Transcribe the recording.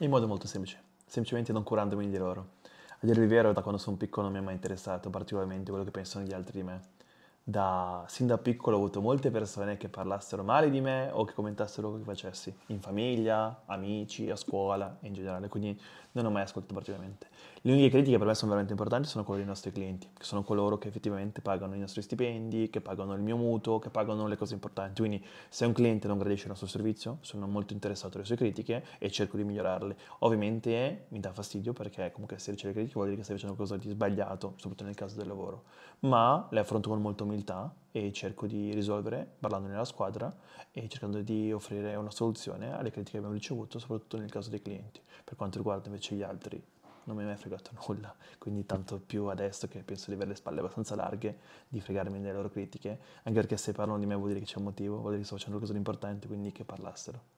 in modo molto semplice, semplicemente non curandomi di loro. A dire il vero, da quando sono piccolo non mi è mai interessato particolarmente quello che pensano gli altri di me da, sin da piccolo ho avuto molte persone che parlassero male di me o che commentassero quello che facessi, in famiglia, amici, a scuola in generale, quindi non ho mai ascoltato particolarmente. Le uniche critiche per me sono veramente importanti sono quelle dei nostri clienti, che sono coloro che effettivamente pagano i nostri stipendi, che pagano il mio mutuo, che pagano le cose importanti, quindi se un cliente non gradisce il nostro servizio sono molto interessato alle sue critiche e cerco di migliorarle. Ovviamente mi dà fastidio perché comunque se riceve critiche vuol dire che stai facendo qualcosa di sbagliato, soprattutto nel caso del lavoro, ma le affronto con molto umiltà umiltà e cerco di risolvere parlando nella squadra e cercando di offrire una soluzione alle critiche che abbiamo ricevuto, soprattutto nel caso dei clienti. Per quanto riguarda invece gli altri, non mi è mai fregato nulla, quindi tanto più adesso che penso di avere le spalle abbastanza larghe, di fregarmi delle loro critiche, anche perché se parlano di me vuol dire che c'è un motivo, vuol dire che sto facendo qualcosa di importante, quindi che parlassero.